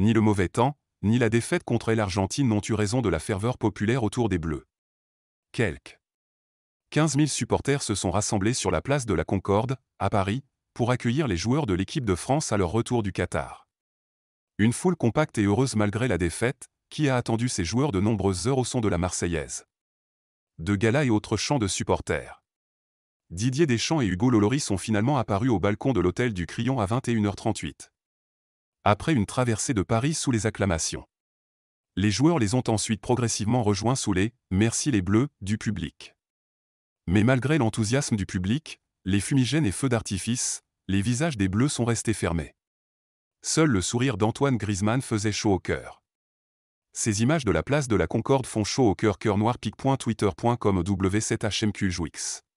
ni le mauvais temps, ni la défaite contre l'Argentine n'ont eu raison de la ferveur populaire autour des Bleus. Quelques 15 000 supporters se sont rassemblés sur la place de la Concorde, à Paris, pour accueillir les joueurs de l'équipe de France à leur retour du Qatar. Une foule compacte et heureuse malgré la défaite, qui a attendu ses joueurs de nombreuses heures au son de la Marseillaise. De galas et autres chants de supporters. Didier Deschamps et Hugo Lollory sont finalement apparus au balcon de l'hôtel du Crillon à 21h38 après une traversée de Paris sous les acclamations. Les joueurs les ont ensuite progressivement rejoints sous les « Merci les Bleus » du public. Mais malgré l'enthousiasme du public, les fumigènes et feux d'artifice, les visages des Bleus sont restés fermés. Seul le sourire d'Antoine Griezmann faisait chaud au cœur. Ces images de la place de la Concorde font chaud au cœur cœur noir pic.twitter.com w 7